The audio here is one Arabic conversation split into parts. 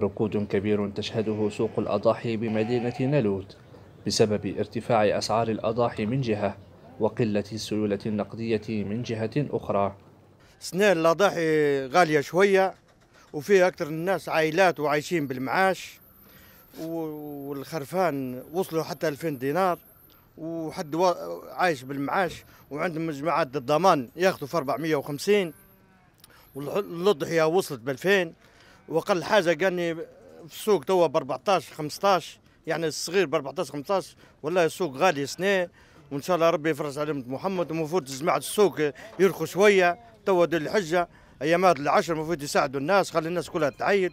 ركود كبير تشهده سوق الأضاحي بمدينة نالوت بسبب ارتفاع أسعار الأضاحي من جهة وقلة السيولة النقدية من جهة أخرى سنين الأضاحي غالية شوية وفيها أكثر الناس عائلات وعايشين بالمعاش والخرفان وصلوا حتى 2000 دينار وحد عايش بالمعاش وعندهم مجموعات الضمان ياخذوا في 450 والأضحية وصلت ب 2000 واقل حاجه قالني في السوق توا ب 14 15 يعني الصغير ب 14 15 والله السوق غالي سنه وان شاء الله ربي يفرج على محمد المفروض جماعه السوق يرخوا شويه توا دير الحجه ايامات العشر المفروض يساعدوا الناس خلي الناس كلها تعيد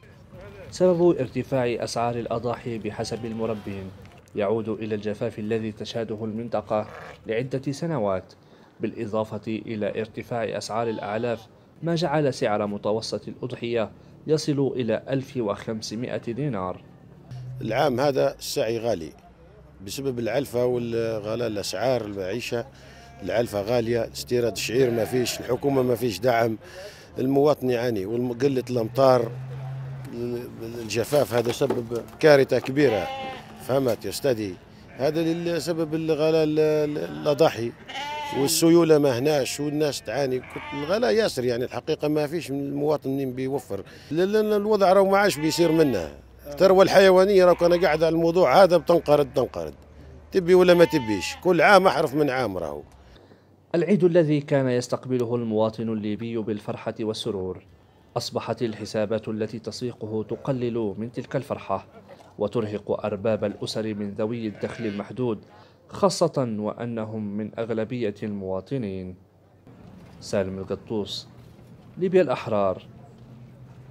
سبب ارتفاع اسعار الاضاحي بحسب المربين يعود الى الجفاف الذي تشهده المنطقه لعده سنوات بالاضافه الى ارتفاع اسعار الاعلاف ما جعل سعر متوسط الاضحيه يصل إلى 1500 دينار العام هذا السعي غالي بسبب العلفة والغلاء الأسعار المعيشة العلفة غالية استيراد الشعير ما فيش الحكومة ما فيش دعم المواطن يعاني وقلة الأمطار الجفاف هذا سبب كارثة كبيرة فهمت يا استاذي هذا سبب الغلاء الأضاحي آه. والسيوله ما هناش والناس تعاني الغلاء ياسر يعني الحقيقه ما فيش من المواطنين بيوفر لان الوضع راه ما عادش بيصير منها الثروه الحيوانيه راه انا قاعد على الموضوع هذا بتنقرض تنقرض تبي ولا ما تبيش كل عام احرف من عام راهو العيد الذي كان يستقبله المواطن الليبي بالفرحه والسرور اصبحت الحسابات التي تسيقه تقلل من تلك الفرحه وترهق ارباب الاسر من ذوي الدخل المحدود خاصة وأنهم من أغلبية المواطنين سالم القطوس ليبيا الأحرار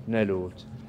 نالوت